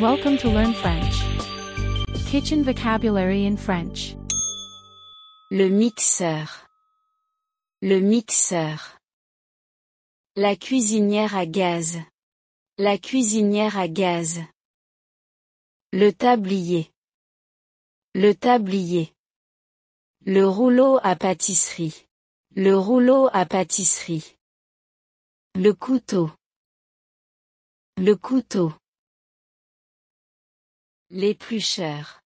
Welcome to Learn French. Kitchen vocabulary in French. Le mixeur. Le mixeur. La cuisinière à gaz. La cuisinière à gaz. Le tablier. Le tablier. Le rouleau à pâtisserie. Le rouleau à pâtisserie. Le couteau. Le couteau. Les plus chers.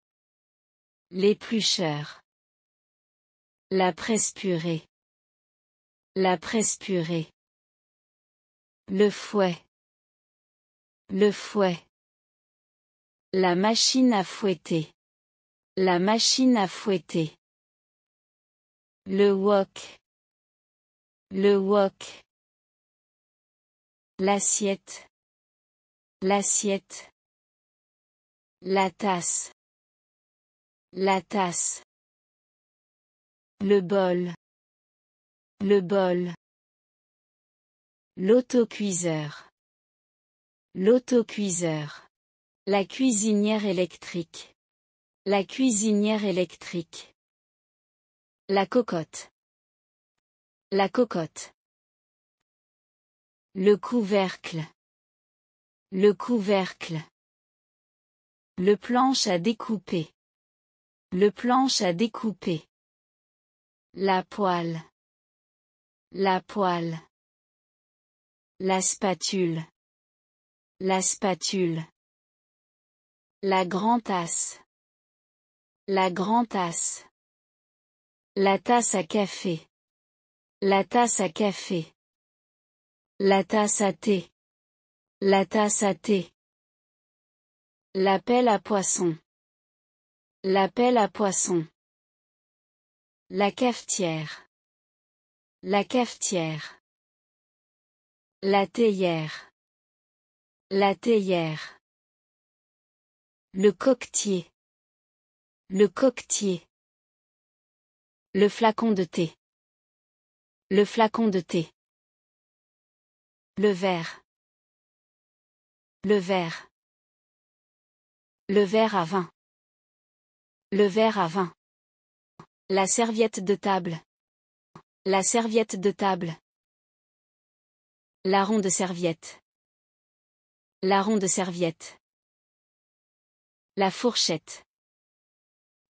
Les plus La presse purée. La presse purée. Le fouet. Le fouet. La machine à fouetter. La machine à fouetter. Le wok. Le wok. L'assiette. L'assiette. La tasse. La tasse. Le bol. Le bol. L'autocuiseur. L'autocuiseur. La cuisinière électrique. La cuisinière électrique. La cocotte. La cocotte. Le couvercle. Le couvercle. Le planche à découper. Le planche à découper. La poêle. La poêle. La spatule. La spatule. La grande tasse. La grande tasse. La tasse à café. La tasse à café. La tasse à thé. La tasse à thé. L'appel à poisson. L'appel à poisson. La cafetière. La cafetière. La théière. La théière. Le coquetier. Le coquetier. Le flacon de thé. Le flacon de thé. Le verre. Le verre. Le verre à vin. Le verre à vin. La serviette de table. La serviette de table. La ronde serviette. La ronde serviette. La fourchette.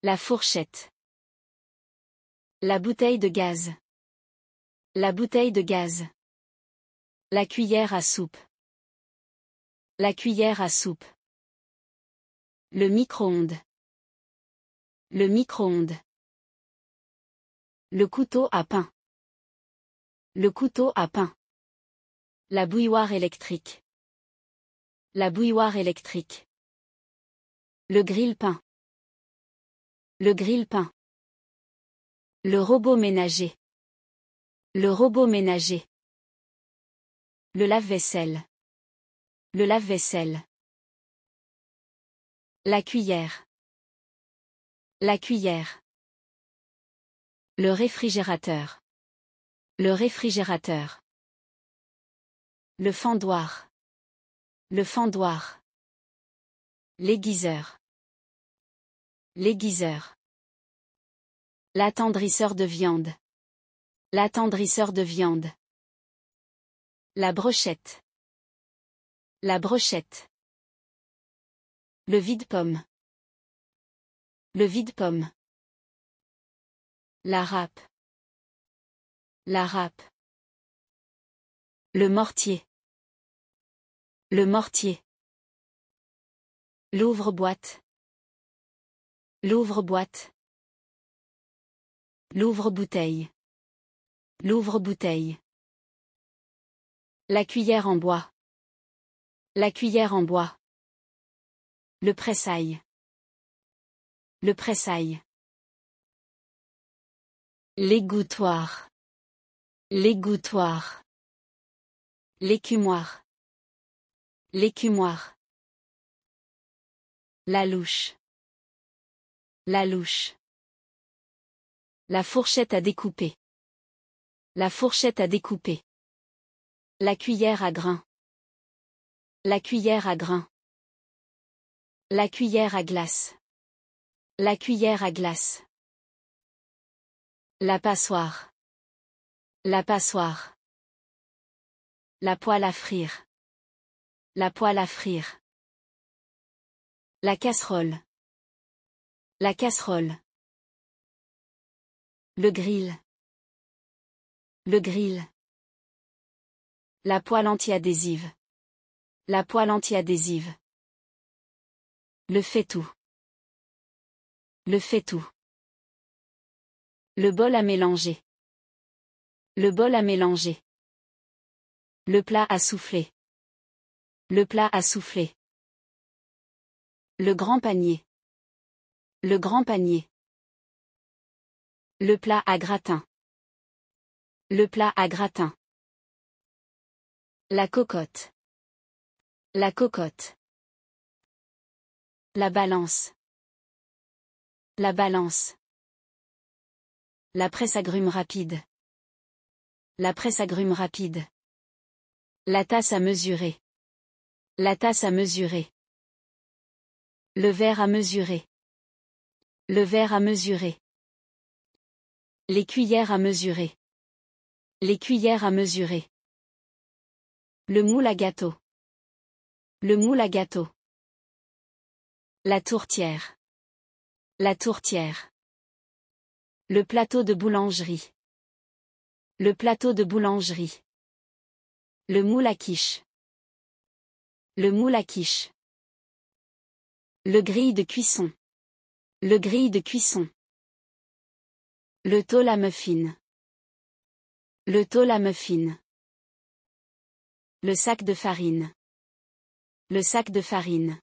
La fourchette. La bouteille de gaz. La bouteille de gaz. La cuillère à soupe. La cuillère à soupe. Le micro-ondes. Le micro-ondes. Le couteau à pain. Le couteau à pain. La bouilloire électrique. La bouilloire électrique. Le grille-pain. Le grille-pain. Le robot ménager. Le robot ménager. Le lave-vaisselle. Le lave-vaisselle. La cuillère. La cuillère. Le réfrigérateur. Le réfrigérateur. Le fendoir. Le fendoir. L'aiguiseur. L'aiguiseur. L'attendrisseur de viande. L'attendrisseur de viande. La brochette. La brochette. Le vide-pomme. Le vide-pomme. La râpe. La râpe. Le mortier. Le mortier. L'ouvre-boîte. L'ouvre-boîte. L'ouvre-bouteille. L'ouvre-bouteille. La cuillère en bois. La cuillère en bois. Le pressaille. Le pressaille. L'égouttoir. L'égouttoir. L'écumoire. L'écumoire. La louche. La louche. La fourchette à découper. La fourchette à découper. La cuillère à grains. La cuillère à grains. La cuillère à glace. La cuillère à glace. La passoire. La passoire. La poêle à frire. La poêle à frire. La casserole. La casserole. Le grill. Le grill. La poêle antiadhésive. La poêle antiadhésive. Le fait tout. Le fait tout. Le bol à mélanger. Le bol à mélanger. Le plat à souffler. Le plat à souffler. Le grand panier. Le grand panier. Le plat à gratin. Le plat à gratin. La cocotte. La cocotte. La balance. La balance. La presse agrume rapide. La presse agrume rapide. La tasse à mesurer. La tasse à mesurer. Le verre à mesurer. Le verre à mesurer. Les cuillères à mesurer. Les cuillères à mesurer. Le moule à gâteau. Le moule à gâteau. La tourtière. La tourtière. Le plateau de boulangerie. Le plateau de boulangerie. Le moule à quiche. Le moule à quiche. Le grille de cuisson. Le grille de cuisson. Le tôle à muffins, Le tôle à muffin. Le sac de farine. Le sac de farine.